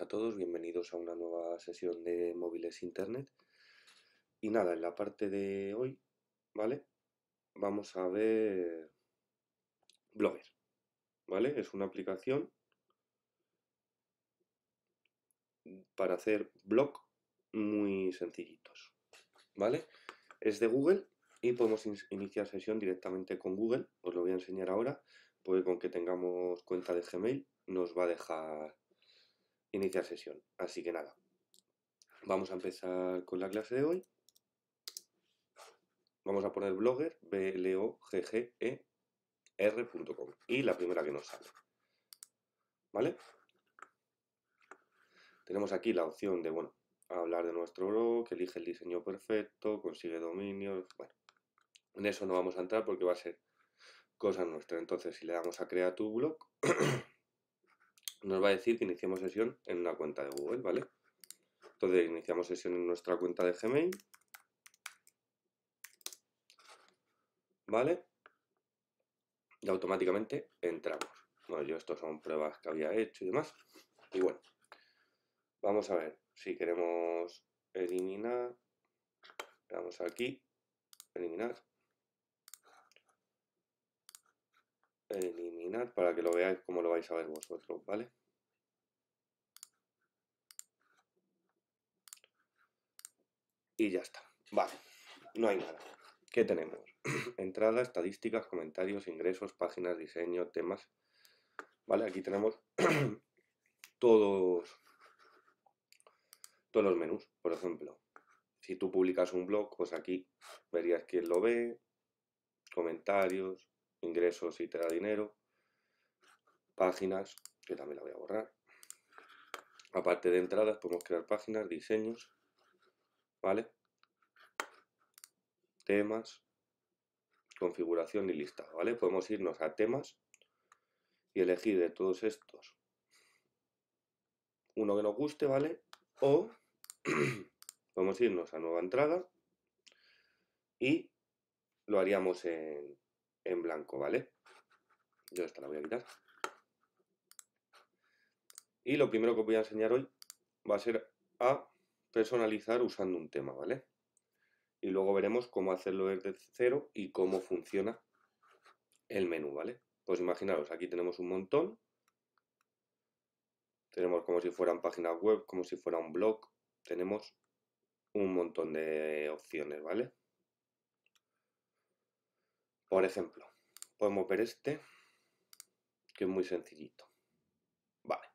a todos, bienvenidos a una nueva sesión de móviles internet. Y nada, en la parte de hoy, ¿vale? Vamos a ver Blogger, ¿vale? Es una aplicación para hacer blog muy sencillitos, ¿vale? Es de Google y podemos iniciar sesión directamente con Google, os lo voy a enseñar ahora, porque con que tengamos cuenta de Gmail nos va a dejar iniciar sesión. Así que nada, vamos a empezar con la clase de hoy. Vamos a poner blogger, b l o g g e r.com y la primera que nos sale. ¿Vale? Tenemos aquí la opción de, bueno, hablar de nuestro blog, elige el diseño perfecto, consigue dominio bueno. En eso no vamos a entrar porque va a ser cosa nuestra. Entonces, si le damos a crear tu blog, nos va a decir que iniciemos sesión en una cuenta de Google, ¿vale? Entonces iniciamos sesión en nuestra cuenta de Gmail. ¿Vale? Y automáticamente entramos. Bueno, yo esto son pruebas que había hecho y demás. Y bueno, vamos a ver si queremos eliminar. Vamos aquí, eliminar. eliminar para que lo veáis como lo vais a ver vosotros, ¿vale? Y ya está. Vale, no hay nada. ¿Qué tenemos? Entrada, estadísticas, comentarios, ingresos, páginas, diseño, temas. Vale, aquí tenemos todos, todos los menús. Por ejemplo, si tú publicas un blog, pues aquí verías quién lo ve, comentarios, ingresos y te da dinero, páginas, que también la voy a borrar. Aparte de entradas, podemos crear páginas, diseños, ¿vale? Temas, configuración y listado, ¿vale? Podemos irnos a temas y elegir de todos estos uno que nos guste, ¿vale? O podemos irnos a nueva entrada y lo haríamos en, en blanco, ¿vale? Yo esta la voy a quitar. Y lo primero que voy a enseñar hoy va a ser a personalizar usando un tema, ¿vale? Y luego veremos cómo hacerlo desde cero y cómo funciona el menú, ¿vale? Pues imaginaros, aquí tenemos un montón. Tenemos como si fueran páginas web, como si fuera un blog. Tenemos un montón de opciones, ¿vale? Por ejemplo, podemos ver este, que es muy sencillito. Vale.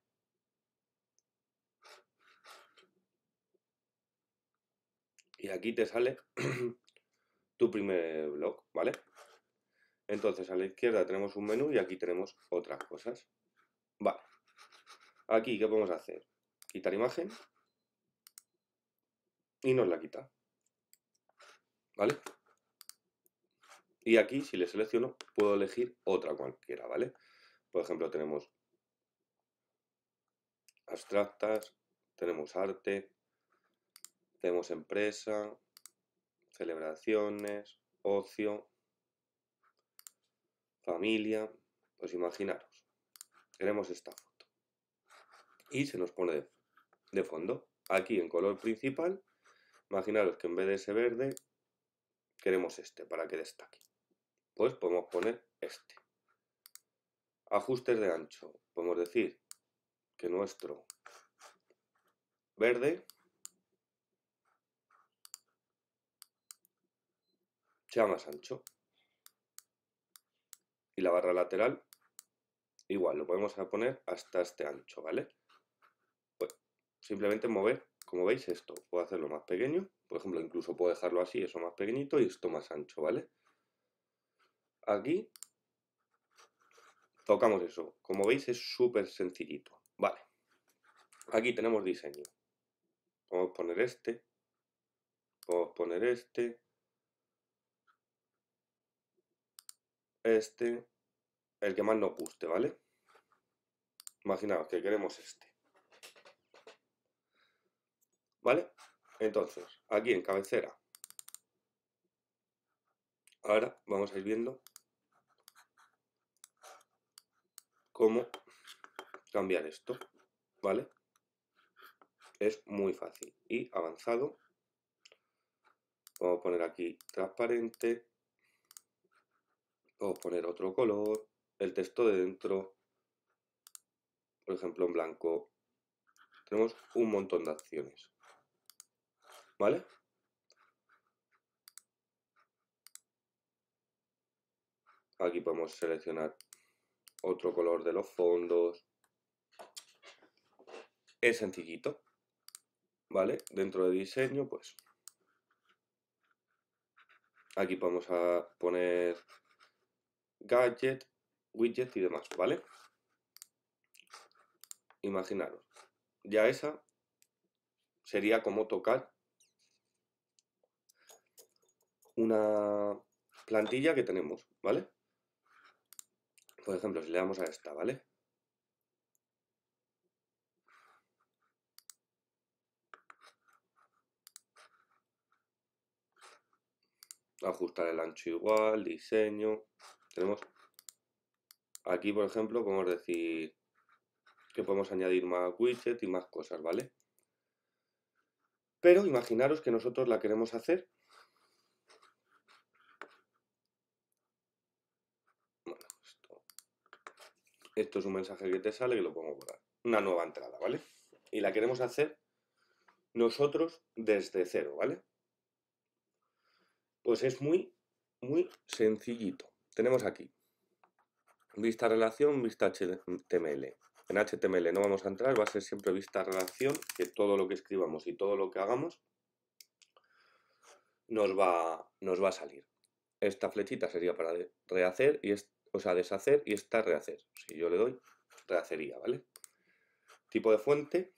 Y aquí te sale tu primer blog, ¿vale? Entonces a la izquierda tenemos un menú y aquí tenemos otras cosas. Vale. Aquí, ¿qué podemos hacer? Quitar imagen. Y nos la quita. ¿Vale? Y aquí, si le selecciono, puedo elegir otra cualquiera, ¿vale? Por ejemplo, tenemos abstractas, tenemos arte, tenemos empresa, celebraciones, ocio, familia. Pues imaginaros, queremos esta foto. Y se nos pone de, fondo. Aquí en color principal, imaginaros que en vez de ese verde, queremos este para que destaque pues podemos poner este. Ajustes de ancho. Podemos decir que nuestro verde sea más ancho. Y la barra lateral, igual, lo podemos poner hasta este ancho, ¿vale? Pues simplemente mover, como veis esto, puedo hacerlo más pequeño, por ejemplo, incluso puedo dejarlo así, eso más pequeñito y esto más ancho, ¿vale? aquí, tocamos eso. Como veis es súper sencillito. Vale, aquí tenemos diseño. a poner este, a poner este, este, el que más nos guste, ¿vale? Imaginaos que queremos este. ¿Vale? Entonces, aquí en cabecera. Ahora vamos a ir viendo cómo cambiar esto, ¿vale? Es muy fácil y avanzado. Vamos a poner aquí transparente. Vamos a poner otro color. El texto de dentro, por ejemplo, en blanco. Tenemos un montón de acciones. ¿Vale? Aquí podemos seleccionar otro color de los fondos. Es sencillito, ¿vale? Dentro de diseño, pues... Aquí vamos a poner gadget, widget y demás, ¿vale? Imaginaros, ya esa sería como tocar una plantilla que tenemos, ¿vale? Por ejemplo, si le damos a esta, ¿vale? Ajustar el ancho igual, diseño. Tenemos aquí, por ejemplo, podemos decir que podemos añadir más widget y más cosas, ¿vale? Pero imaginaros que nosotros la queremos hacer Esto es un mensaje que te sale que lo podemos borrar. Una nueva entrada, ¿vale? Y la queremos hacer nosotros desde cero, ¿vale? Pues es muy, muy sencillito. Tenemos aquí vista relación, vista HTML. En HTML no vamos a entrar, va a ser siempre vista relación, que todo lo que escribamos y todo lo que hagamos nos va, nos va a salir. Esta flechita sería para rehacer y esta o pues, sea, deshacer y esta rehacer. Si yo le doy, rehacería, ¿vale? Tipo de fuente,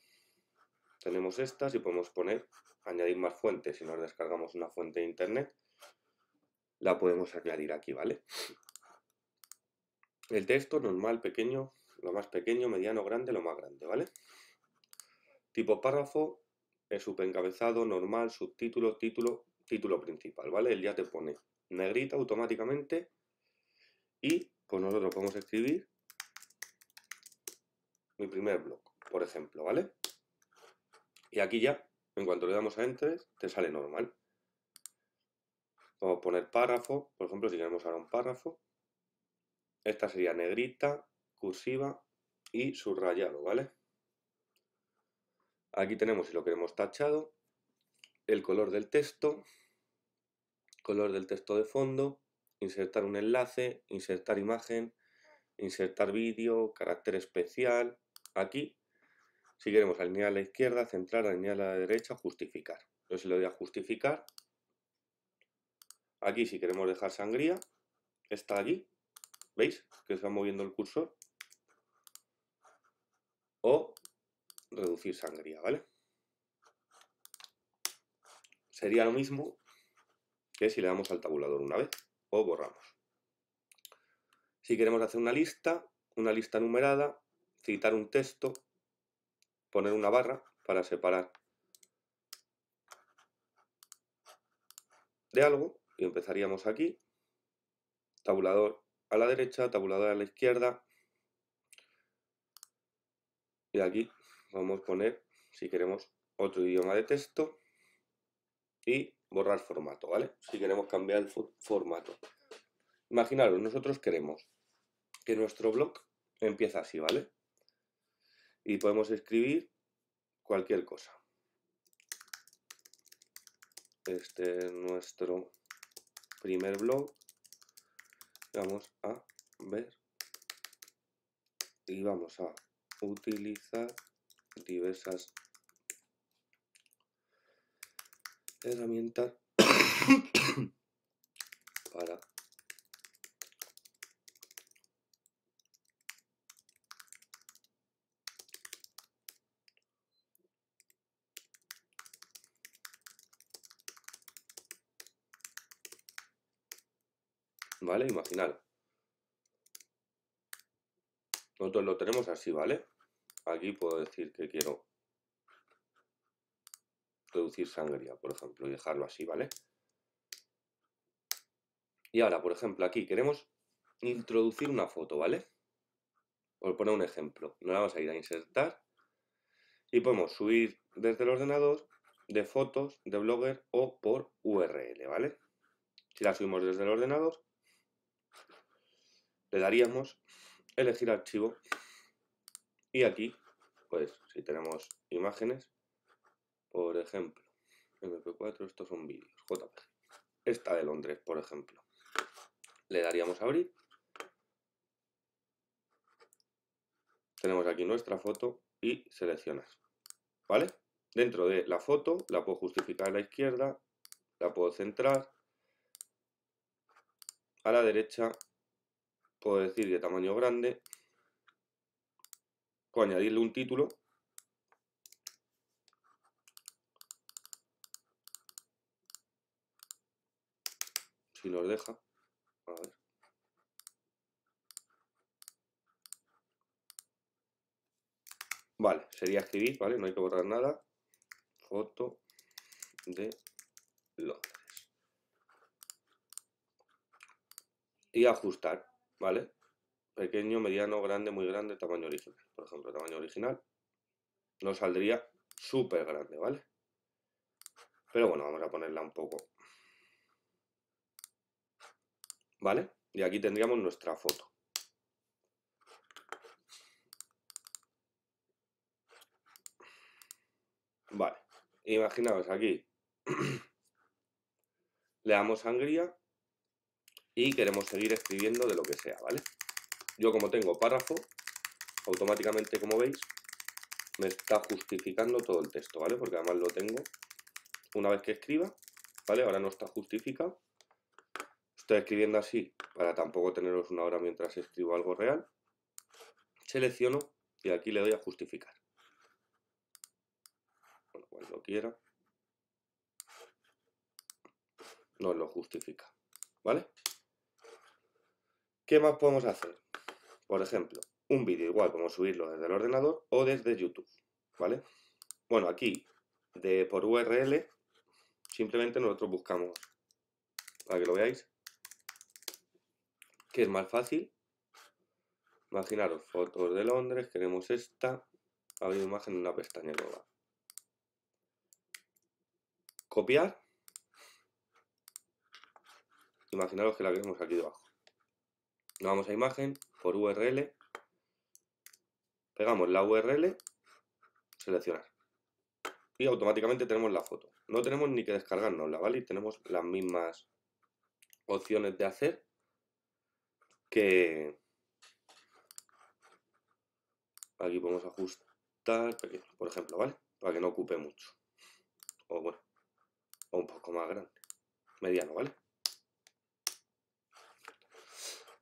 tenemos estas y podemos poner, añadir más fuentes. Si nos descargamos una fuente de internet, la podemos añadir aquí, ¿vale? El texto normal, pequeño, lo más pequeño, mediano, grande, lo más grande, ¿vale? Tipo párrafo, el subencabezado, normal, subtítulo, título, título principal, ¿vale? El ya te pone negrita automáticamente y pues nosotros podemos escribir mi primer blog, por ejemplo, ¿vale? Y aquí ya, en cuanto le damos a Enter, te sale normal. Vamos a poner párrafo, por ejemplo, si queremos ahora un párrafo. Esta sería negrita, cursiva y subrayado, ¿vale? Aquí tenemos, si lo queremos tachado, el color del texto, color del texto de fondo, insertar un enlace, insertar imagen, insertar vídeo, carácter especial, aquí. Si queremos alinear a la izquierda, centrar, alinear a la derecha, justificar. Yo se le doy a justificar, aquí si queremos dejar sangría, está allí, ¿veis? Que se va moviendo el cursor. O reducir sangría, ¿vale? Sería lo mismo que si le damos al tabulador una vez. Pues borramos. Si queremos hacer una lista, una lista numerada, citar un texto, poner una barra para separar de algo y empezaríamos aquí, tabulador a la derecha, tabulador a la izquierda y aquí vamos a poner, si queremos, otro idioma de texto y borrar formato, ¿vale? Si queremos cambiar el formato. Imaginaros, nosotros queremos que nuestro blog empieza así, ¿vale? Y podemos escribir cualquier cosa. Este es nuestro primer blog. Vamos a ver. Y vamos a utilizar diversas herramienta para ¿Vale? Imaginar. Nosotros lo tenemos así, ¿vale? Aquí puedo decir que quiero producir sangría, por ejemplo, y dejarlo así, ¿vale? Y ahora, por ejemplo, aquí queremos introducir una foto, ¿vale? Por poner un ejemplo, nos vamos a ir a insertar y podemos subir desde el ordenador de fotos, de blogger o por URL, ¿vale? Si la subimos desde el ordenador, le daríamos elegir archivo y aquí, pues si tenemos imágenes, por ejemplo, MP4, estos son vídeos, JPG. Esta de Londres, por ejemplo. Le daríamos a abrir. Tenemos aquí nuestra foto y seleccionas. ¿Vale? Dentro de la foto la puedo justificar a la izquierda, la puedo centrar. A la derecha puedo decir de tamaño grande. Puedo añadirle un título si los deja. Vale, sería escribir, ¿vale? No hay que borrar nada. Foto de Londres. Y ajustar, ¿vale? Pequeño, mediano, grande, muy grande, tamaño original. Por ejemplo, tamaño original no saldría súper grande, ¿vale? Pero bueno, vamos a ponerla un poco ¿vale? Y aquí tendríamos nuestra foto. Vale, imaginaos aquí, le damos sangría y queremos seguir escribiendo de lo que sea, ¿vale? Yo como tengo párrafo, automáticamente como veis, me está justificando todo el texto, ¿vale? Porque además lo tengo una vez que escriba, ¿vale? Ahora no está justificado. Estoy escribiendo así para tampoco teneros una hora mientras escribo algo real. Selecciono y aquí le doy a justificar. Bueno, cuando quiera. Nos lo justifica. ¿Vale? ¿Qué más podemos hacer? Por ejemplo, un vídeo igual podemos subirlo desde el ordenador o desde YouTube. ¿Vale? Bueno, aquí, de por URL, simplemente nosotros buscamos, para que lo veáis, que es más fácil. Imaginaros, fotos de Londres, queremos esta, abrir imagen en una pestaña nueva. Copiar. Imaginaros que la vemos aquí debajo. Nos vamos a imagen, por URL, pegamos la URL, seleccionar. Y automáticamente tenemos la foto. No tenemos ni que la ¿vale? tenemos las mismas opciones de hacer que aquí podemos ajustar, por ejemplo, ¿vale? Para que no ocupe mucho. O bueno, o un poco más grande. Mediano, ¿vale?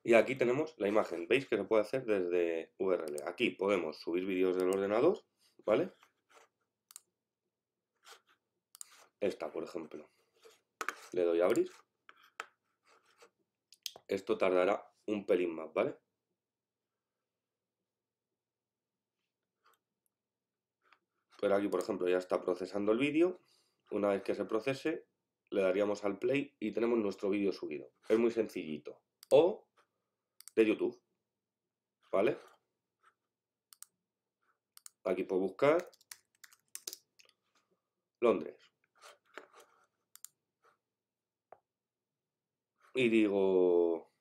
Y aquí tenemos la imagen. ¿Veis que se puede hacer desde URL? Aquí podemos subir vídeos del ordenador, ¿vale? Esta, por ejemplo. Le doy a abrir. Esto tardará un pelín más, ¿vale? Pero aquí, por ejemplo, ya está procesando el vídeo. Una vez que se procese, le daríamos al play y tenemos nuestro vídeo subido. Es muy sencillito. O de YouTube, ¿vale? Aquí puedo buscar Londres. Y digo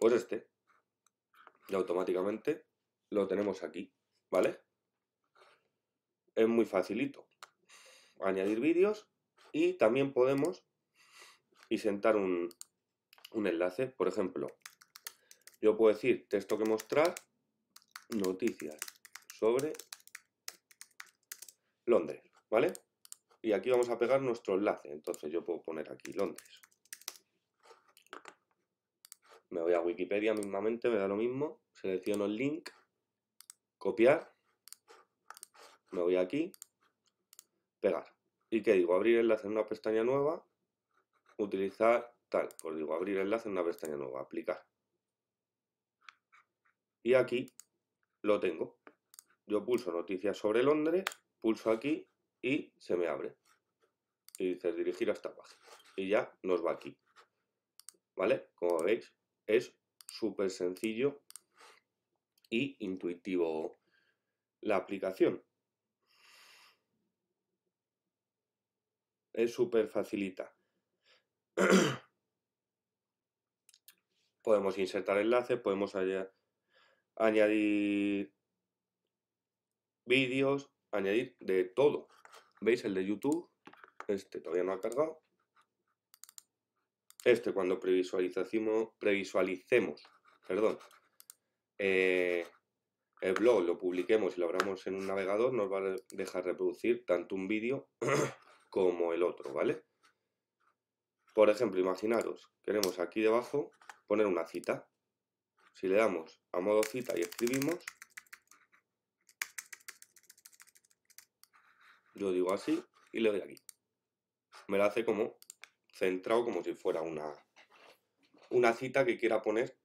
pues este. Y automáticamente lo tenemos aquí, ¿vale? Es muy facilito. Añadir vídeos y también podemos y sentar un, un enlace. Por ejemplo, yo puedo decir texto que mostrar, noticias sobre Londres, ¿vale? Y aquí vamos a pegar nuestro enlace. Entonces yo puedo poner aquí Londres. Me voy a Wikipedia mismamente, me da lo mismo. Selecciono el link, copiar, me voy aquí, pegar. ¿Y qué digo? Abrir enlace en una pestaña nueva, utilizar tal. Pues digo, abrir enlace en una pestaña nueva, aplicar. Y aquí lo tengo. Yo pulso noticias sobre Londres, pulso aquí y se me abre. Y dices dirigir a esta página. Y ya nos va aquí. ¿Vale? Como veis, es súper sencillo y intuitivo la aplicación. Es súper facilita. podemos insertar enlaces, podemos añadir vídeos, añadir de todo. ¿Veis el de YouTube? Este todavía no ha cargado. Este, cuando previsualicemos, previsualicemos perdón, eh, el blog lo publiquemos y lo abramos en un navegador, nos va a dejar reproducir tanto un vídeo como el otro, ¿vale? Por ejemplo, imaginaros, queremos aquí debajo poner una cita. Si le damos a modo cita y escribimos, yo digo así y le doy aquí. Me la hace como centrado como si fuera una, una cita que quiera poner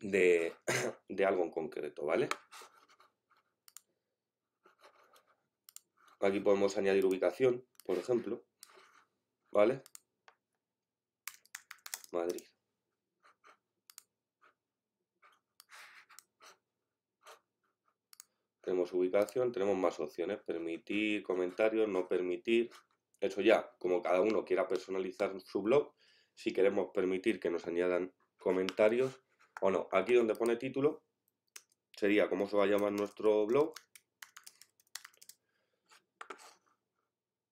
de, de algo en concreto, ¿vale? Aquí podemos añadir ubicación, por ejemplo, ¿vale? Madrid. Tenemos ubicación, tenemos más opciones, permitir comentarios, no permitir, eso ya, como cada uno quiera personalizar su blog, si queremos permitir que nos añadan comentarios o no. Aquí donde pone título, sería como se va a llamar nuestro blog.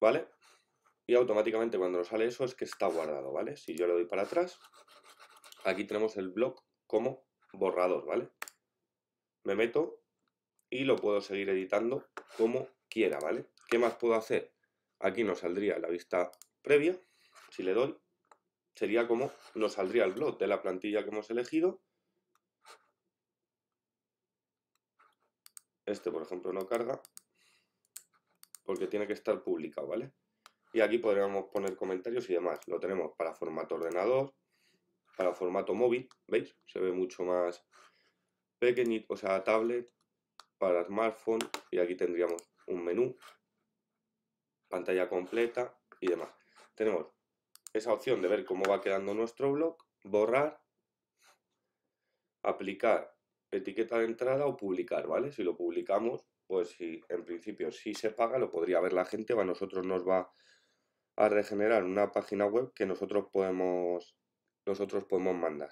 ¿Vale? Y automáticamente cuando nos sale eso es que está guardado, ¿vale? Si yo le doy para atrás, aquí tenemos el blog como borrador, ¿vale? Me meto y lo puedo seguir editando como quiera, ¿vale? ¿Qué más puedo hacer? Aquí nos saldría la vista previa. Si le doy, sería como nos saldría el blog de la plantilla que hemos elegido. Este, por ejemplo, no carga porque tiene que estar publicado, ¿vale? Y aquí podríamos poner comentarios y demás. Lo tenemos para formato ordenador, para formato móvil, ¿veis? Se ve mucho más pequeñito, o sea, tablet, para smartphone y aquí tendríamos un menú pantalla completa y demás. Tenemos esa opción de ver cómo va quedando nuestro blog, borrar, aplicar etiqueta de entrada o publicar, ¿vale? Si lo publicamos, pues si en principio si se paga, lo podría ver la gente, va a nosotros nos va a regenerar una página web que nosotros podemos nosotros podemos mandar.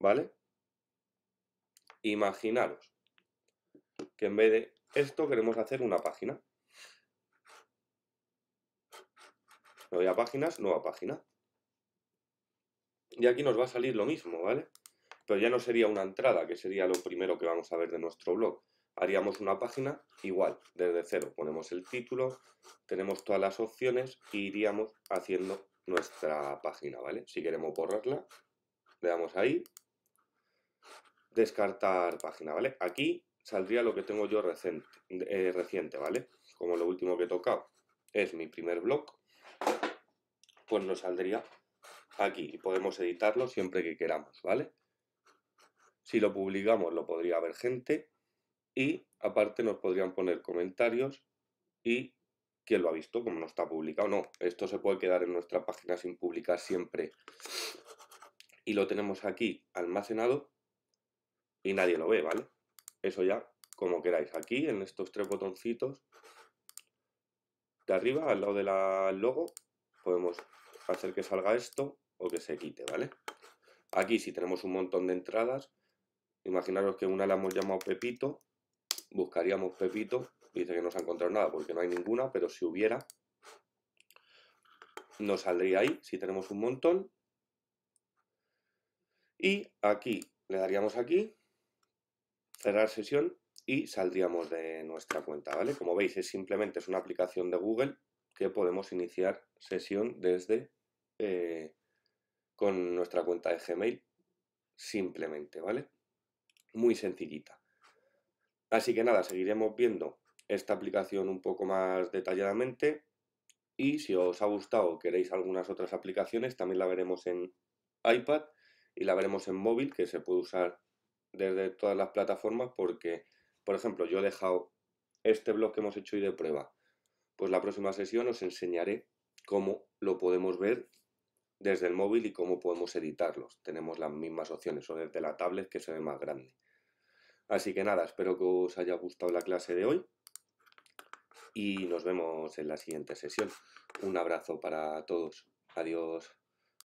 ¿Vale? Imaginaros que en vez de esto queremos hacer una página. Me voy a páginas, nueva página. Y aquí nos va a salir lo mismo, ¿vale? Pero ya no sería una entrada, que sería lo primero que vamos a ver de nuestro blog. Haríamos una página igual, desde cero. Ponemos el título, tenemos todas las opciones y e iríamos haciendo nuestra página, ¿vale? Si queremos borrarla, le damos ahí. Descartar página, ¿vale? Aquí saldría lo que tengo yo reciente, eh, reciente ¿vale? Como lo último que he tocado es mi primer blog, pues nos saldría aquí y podemos editarlo siempre que queramos, ¿vale? Si lo publicamos lo podría ver gente y aparte nos podrían poner comentarios y quién lo ha visto, como no está publicado. No, esto se puede quedar en nuestra página sin publicar siempre. Y lo tenemos aquí almacenado y nadie lo ve, ¿vale? Eso ya, como queráis. Aquí en estos tres botoncitos arriba, al lado del logo, podemos hacer que salga esto o que se quite, ¿vale? Aquí si tenemos un montón de entradas, imaginaros que una la hemos llamado Pepito, buscaríamos Pepito, dice que no se ha encontrado nada porque no hay ninguna, pero si hubiera, nos saldría ahí, si tenemos un montón. Y aquí, le daríamos aquí, cerrar sesión, y saldríamos de nuestra cuenta, ¿vale? Como veis, es simplemente es una aplicación de Google que podemos iniciar sesión desde eh, con nuestra cuenta de Gmail simplemente, ¿vale? Muy sencillita. Así que nada, seguiremos viendo esta aplicación un poco más detalladamente y si os ha gustado o queréis algunas otras aplicaciones, también la veremos en iPad y la veremos en móvil, que se puede usar desde todas las plataformas porque por ejemplo, yo he dejado este blog que hemos hecho hoy de prueba. Pues la próxima sesión os enseñaré cómo lo podemos ver desde el móvil y cómo podemos editarlos. Tenemos las mismas opciones, o desde la tablet que se ve más grande. Así que nada, espero que os haya gustado la clase de hoy y nos vemos en la siguiente sesión. Un abrazo para todos. Adiós.